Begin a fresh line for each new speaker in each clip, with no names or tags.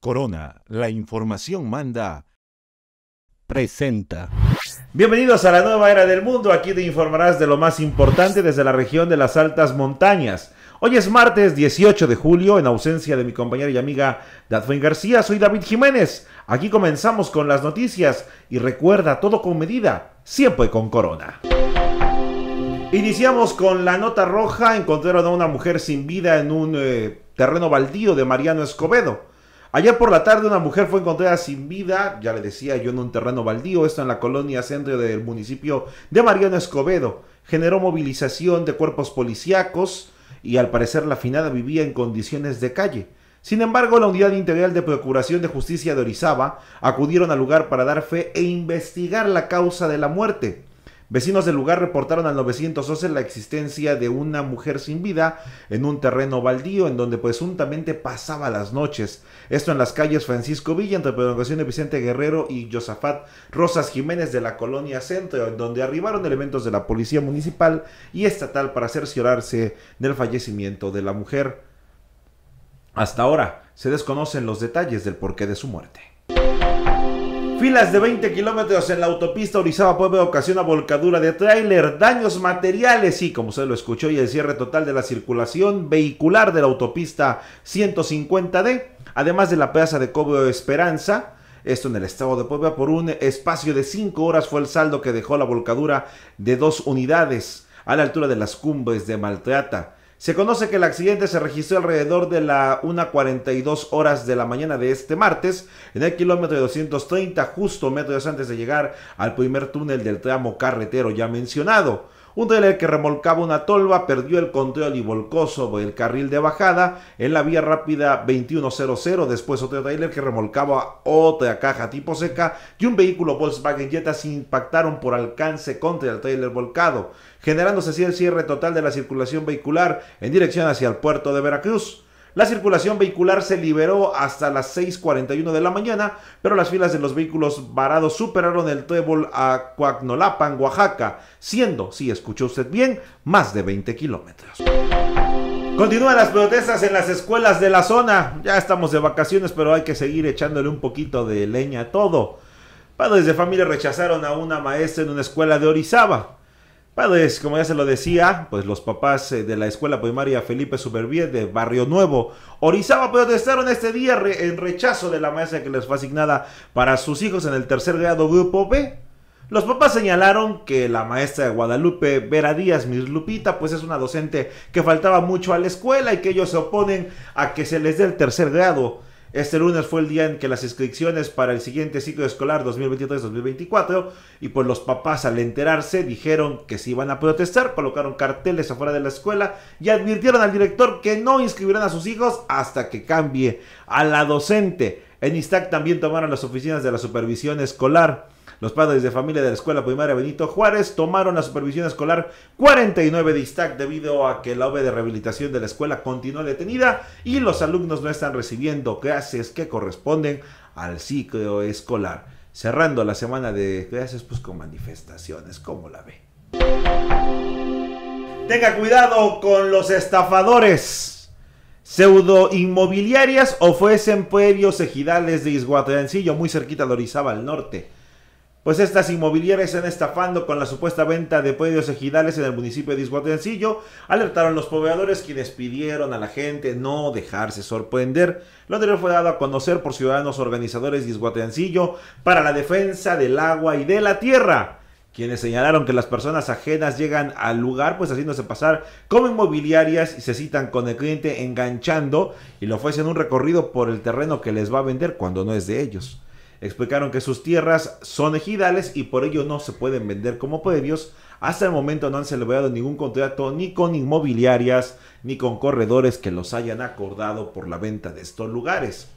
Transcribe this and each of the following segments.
Corona, la información manda, presenta. Bienvenidos a la nueva era del mundo, aquí te informarás de lo más importante desde la región de las altas montañas. Hoy es martes 18 de julio, en ausencia de mi compañera y amiga Dadwin García, soy David Jiménez. Aquí comenzamos con las noticias y recuerda todo con medida, siempre con corona. Iniciamos con la nota roja, encontraron a una mujer sin vida en un eh, terreno baldío de Mariano Escobedo. Ayer por la tarde una mujer fue encontrada sin vida, ya le decía yo, en un terreno baldío, esto en la colonia centro del municipio de Mariano Escobedo. Generó movilización de cuerpos policíacos, y al parecer la finada vivía en condiciones de calle. Sin embargo, la Unidad Integral de Procuración de Justicia de Orizaba acudieron al lugar para dar fe e investigar la causa de la muerte. Vecinos del lugar reportaron al 911 la existencia de una mujer sin vida en un terreno baldío en donde presuntamente pasaba las noches. Esto en las calles Francisco Villa, entre prolongación de Vicente Guerrero y Josafat Rosas Jiménez de la colonia Centro, en donde arribaron elementos de la policía municipal y estatal para cerciorarse del fallecimiento de la mujer. Hasta ahora se desconocen los detalles del porqué de su muerte. Filas de 20 kilómetros en la autopista Orizaba Puebla ocasiona volcadura de tráiler, daños materiales y, como se lo escuchó, y el cierre total de la circulación vehicular de la autopista 150D, además de la plaza de Cobro Esperanza. Esto en el estado de Puebla por un espacio de 5 horas fue el saldo que dejó la volcadura de dos unidades a la altura de las cumbres de Maltrata. Se conoce que el accidente se registró alrededor de la 1.42 horas de la mañana de este martes, en el kilómetro 230, justo metros antes de llegar al primer túnel del tramo carretero ya mencionado. Un trailer que remolcaba una tolva perdió el control y volcó sobre el carril de bajada en la vía rápida 2100. Después otro trailer que remolcaba otra caja tipo seca y un vehículo Volkswagen Jetta se impactaron por alcance contra el trailer volcado, generándose así el cierre total de la circulación vehicular en dirección hacia el puerto de Veracruz. La circulación vehicular se liberó hasta las 6.41 de la mañana, pero las filas de los vehículos varados superaron el trébol a en Oaxaca, siendo, si escuchó usted bien, más de 20 kilómetros. Continúan las protestas en las escuelas de la zona. Ya estamos de vacaciones, pero hay que seguir echándole un poquito de leña a todo. Padres de familia rechazaron a una maestra en una escuela de Orizaba. Padres, como ya se lo decía, pues los papás eh, de la escuela primaria Felipe supervier de Barrio Nuevo, Orizaba, protestaron este día en rechazo de la maestra que les fue asignada para sus hijos en el tercer grado grupo B. Los papás señalaron que la maestra de Guadalupe Vera Díaz, Miss Lupita, pues es una docente que faltaba mucho a la escuela y que ellos se oponen a que se les dé el tercer grado. Este lunes fue el día en que las inscripciones para el siguiente ciclo escolar 2023-2024 y pues los papás al enterarse dijeron que se iban a protestar, colocaron carteles afuera de la escuela y advirtieron al director que no inscribirán a sus hijos hasta que cambie a la docente. En ISTAC también tomaron las oficinas de la supervisión escolar. Los padres de familia de la Escuela Primaria Benito Juárez tomaron la supervisión escolar 49 de ISTAC debido a que la obra de rehabilitación de la escuela continúa detenida y los alumnos no están recibiendo clases que corresponden al ciclo escolar. Cerrando la semana de clases pues con manifestaciones, como la ve. Tenga cuidado con los estafadores pseudo inmobiliarias fuesen pueblos ejidales de Izguatancillo, muy cerquita de Orizaba al norte pues estas inmobiliarias se han estafando con la supuesta venta de predios ejidales en el municipio de Isguateancillo. Alertaron los pobladores quienes pidieron a la gente no dejarse sorprender. Lo anterior fue dado a conocer por ciudadanos organizadores de Isguateancillo para la defensa del agua y de la tierra quienes señalaron que las personas ajenas llegan al lugar pues haciéndose pasar como inmobiliarias y se citan con el cliente enganchando y le ofrecen un recorrido por el terreno que les va a vender cuando no es de ellos explicaron que sus tierras son ejidales y por ello no se pueden vender como predios. Hasta el momento no han celebrado ningún contrato ni con inmobiliarias ni con corredores que los hayan acordado por la venta de estos lugares.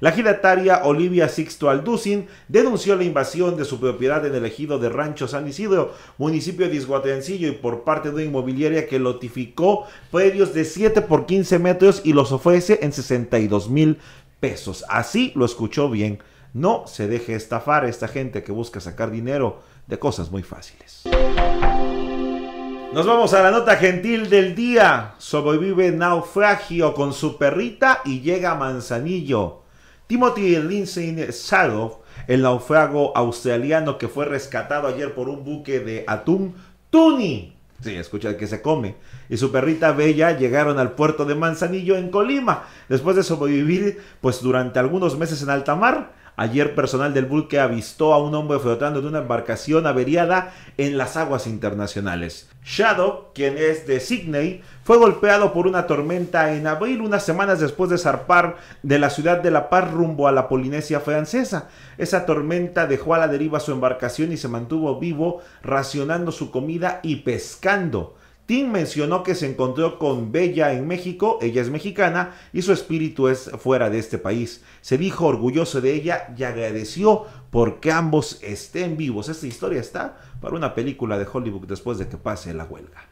La girataria Olivia Sixto Alducin denunció la invasión de su propiedad en el ejido de Rancho San Isidro, municipio de Izguatencillo, y por parte de una inmobiliaria que lotificó predios de 7 por 15 metros y los ofrece en 62 mil pesos. Así lo escuchó bien. No se deje estafar a esta gente que busca sacar dinero de cosas muy fáciles. Nos vamos a la nota gentil del día. Sobrevive naufragio con su perrita y llega a Manzanillo. Timothy Lindsay Sadov, el naufrago australiano que fue rescatado ayer por un buque de atún Tuni. Sí, escucha que se come. Y su perrita Bella llegaron al puerto de Manzanillo en Colima, después de sobrevivir pues durante algunos meses en alta mar Ayer personal del buque avistó a un hombre flotando en una embarcación averiada en las aguas internacionales. Shadow, quien es de Sydney, fue golpeado por una tormenta en abril, unas semanas después de zarpar de la ciudad de La Paz rumbo a la Polinesia francesa. Esa tormenta dejó a la deriva su embarcación y se mantuvo vivo racionando su comida y pescando. Tim mencionó que se encontró con Bella en México, ella es mexicana y su espíritu es fuera de este país. Se dijo orgulloso de ella y agradeció porque ambos estén vivos. Esta historia está para una película de Hollywood después de que pase la huelga.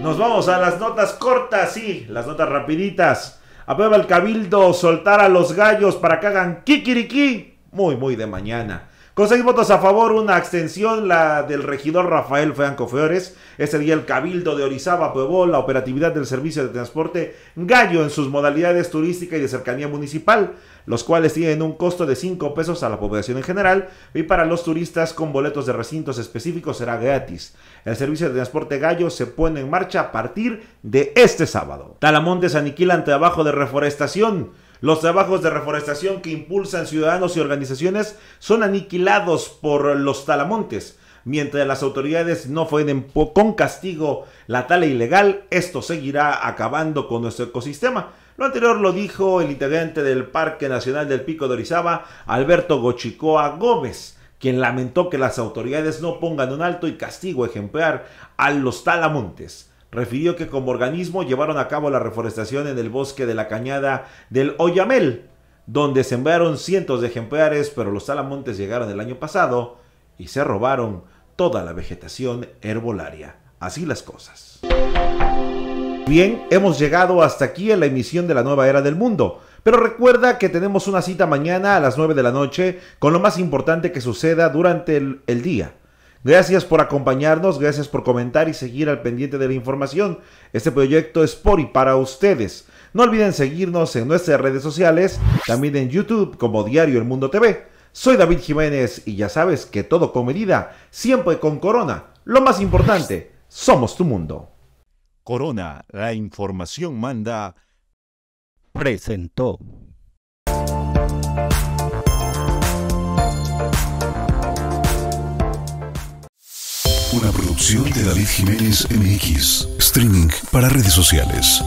Nos vamos a las notas cortas, sí, las notas rapiditas. Aprueba el cabildo soltar a los gallos para que hagan kikiriki. Muy, muy de mañana. Con seis votos a favor, una abstención, la del regidor Rafael Franco Feores. Ese día el Cabildo de Orizaba aprobó la operatividad del servicio de transporte Gallo en sus modalidades turística y de cercanía municipal, los cuales tienen un costo de cinco pesos a la población en general y para los turistas con boletos de recintos específicos será gratis. El servicio de transporte Gallo se pone en marcha a partir de este sábado. Talamontes aniquilan trabajo de reforestación. Los trabajos de reforestación que impulsan ciudadanos y organizaciones son aniquilados por los talamontes. Mientras las autoridades no frenen con castigo la tala ilegal, esto seguirá acabando con nuestro ecosistema. Lo anterior lo dijo el integrante del Parque Nacional del Pico de Orizaba, Alberto Gochicoa Gómez, quien lamentó que las autoridades no pongan un alto y castigo ejemplar a los talamontes refirió que como organismo llevaron a cabo la reforestación en el bosque de la cañada del Oyamel, donde sembraron cientos de ejemplares, pero los salamontes llegaron el año pasado y se robaron toda la vegetación herbolaria. Así las cosas. Bien, hemos llegado hasta aquí en la emisión de la nueva era del mundo. Pero recuerda que tenemos una cita mañana a las 9 de la noche con lo más importante que suceda durante el día Gracias por acompañarnos, gracias por comentar y seguir al pendiente de la información. Este proyecto es por y para ustedes. No olviden seguirnos en nuestras redes sociales, también en YouTube como Diario El Mundo TV. Soy David Jiménez y ya sabes que todo con medida, siempre con Corona. Lo más importante, somos tu mundo. Corona, la información manda. Presentó. Producción de David Jiménez MX. Streaming para redes sociales.